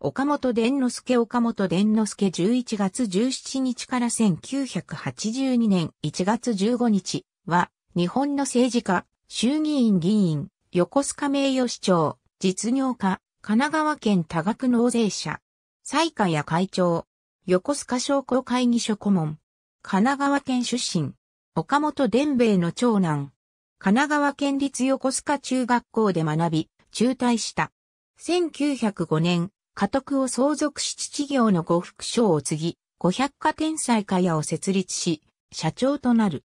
岡本伝之助岡本伝之助11月17日から1982年1月15日は、日本の政治家、衆議院議員、横須賀名誉市長、実業家、神奈川県多額納税者、最下や会長、横須賀商工会議所顧問、神奈川県出身、岡本伝兵衛の長男、神奈川県立横須賀中学校で学び、中退した。1905年、家督を相続し父業の呉副賞を継ぎ、五百貨店祭家屋を設立し、社長となる。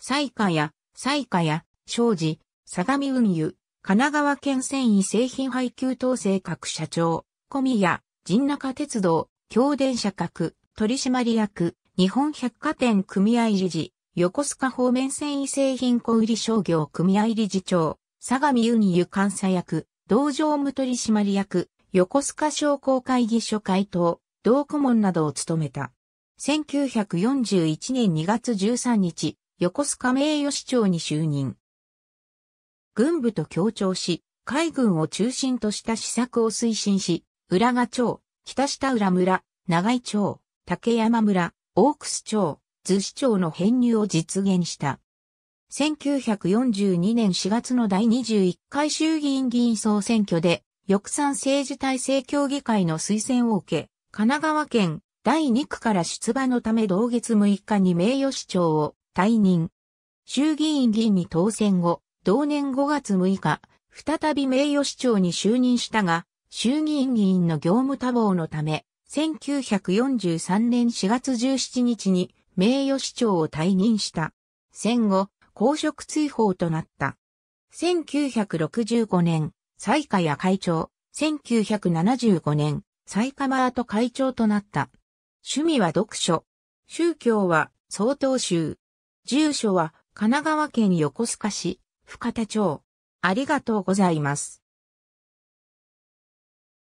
祭家屋、祭家屋、庄司、相模運輸、神奈川県繊維製品配給統制各社長、小宮、神中鉄道、京電車各、取締役、日本百貨店組合理事、横須賀方面繊維製品小売商業組合理事長、相模運輸監査役、道場務取締役、横須賀商工会議所会頭、同顧問などを務めた。1941年2月13日、横須賀名誉市長に就任。軍部と協調し、海軍を中心とした施策を推進し、浦賀町、北下浦村、長井町、竹山村、大楠町、図市町の編入を実現した。1942年4月の第21回衆議院議員総選挙で翼賛政治体制協議会の推薦を受け、神奈川県第2区から出馬のため同月6日に名誉市長を退任。衆議院議員に当選後、同年5月6日、再び名誉市長に就任したが、衆議院議員の業務多忙のため、1943年4月17日に名誉市長を退任した。戦後、公職追放となった。1965年、最下や会長、1975年、埼下マート会長となった。趣味は読書。宗教は、曹洞宗。住所は、神奈川県横須賀市、深田町。ありがとうございます。